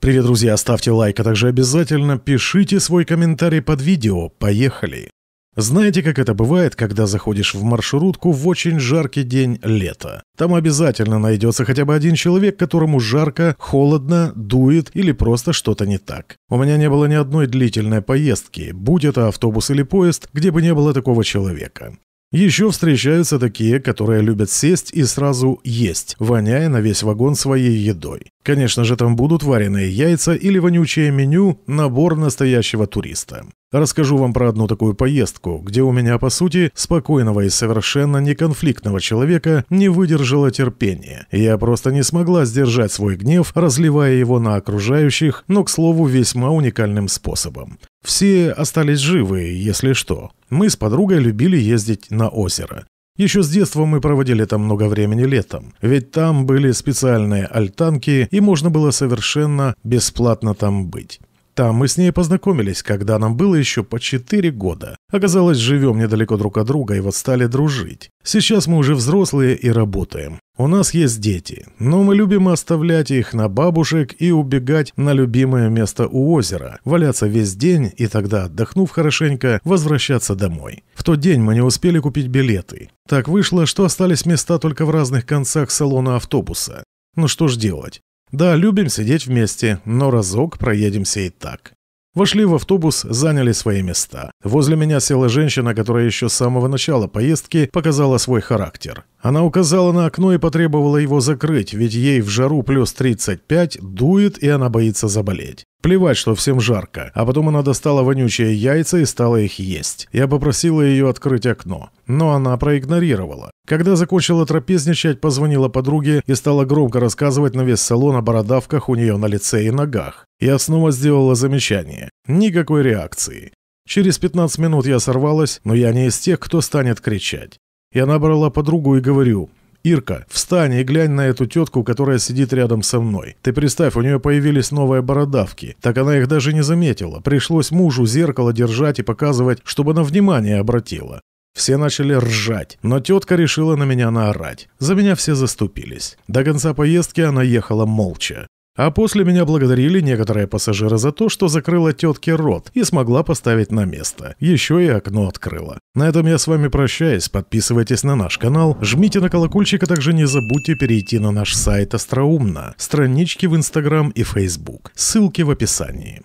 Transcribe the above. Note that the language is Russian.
Привет, друзья, ставьте лайк, а также обязательно пишите свой комментарий под видео. Поехали! Знаете, как это бывает, когда заходишь в маршрутку в очень жаркий день лета? Там обязательно найдется хотя бы один человек, которому жарко, холодно, дует или просто что-то не так. У меня не было ни одной длительной поездки, будь это автобус или поезд, где бы не было такого человека. Еще встречаются такие, которые любят сесть и сразу есть, воняя на весь вагон своей едой. Конечно же, там будут вареные яйца или вонючее меню, набор настоящего туриста. Расскажу вам про одну такую поездку, где у меня, по сути, спокойного и совершенно неконфликтного человека не выдержало терпение. Я просто не смогла сдержать свой гнев, разливая его на окружающих, но, к слову, весьма уникальным способом. Все остались живы, если что. Мы с подругой любили ездить на озеро. Еще с детства мы проводили там много времени летом, ведь там были специальные альтанки, и можно было совершенно бесплатно там быть. Там мы с ней познакомились, когда нам было еще по 4 года. Оказалось, живем недалеко друг от друга и вот стали дружить. Сейчас мы уже взрослые и работаем. У нас есть дети, но мы любим оставлять их на бабушек и убегать на любимое место у озера, валяться весь день и тогда, отдохнув хорошенько, возвращаться домой. В тот день мы не успели купить билеты. Так вышло, что остались места только в разных концах салона автобуса. Ну что ж делать? Да, любим сидеть вместе, но разок проедемся и так. Вошли в автобус, заняли свои места. Возле меня села женщина, которая еще с самого начала поездки показала свой характер. Она указала на окно и потребовала его закрыть, ведь ей в жару плюс 35 дует и она боится заболеть. Плевать, что всем жарко. А потом она достала вонючие яйца и стала их есть. Я попросила ее открыть окно. Но она проигнорировала. Когда закончила трапезничать, позвонила подруге и стала громко рассказывать на весь салон о бородавках у нее на лице и ногах. Я снова сделала замечание. Никакой реакции. Через 15 минут я сорвалась, но я не из тех, кто станет кричать. Я набрала подругу и говорю, «Ирка, встань и глянь на эту тетку, которая сидит рядом со мной. Ты представь, у нее появились новые бородавки. Так она их даже не заметила. Пришлось мужу зеркало держать и показывать, чтобы она внимание обратила. Все начали ржать, но тетка решила на меня наорать. За меня все заступились. До конца поездки она ехала молча. А после меня благодарили некоторые пассажиры за то, что закрыла тетке рот и смогла поставить на место. Еще и окно открыла. На этом я с вами прощаюсь. Подписывайтесь на наш канал, жмите на колокольчик, а также не забудьте перейти на наш сайт Остроумно, странички в Инстаграм и Фейсбук. Ссылки в описании.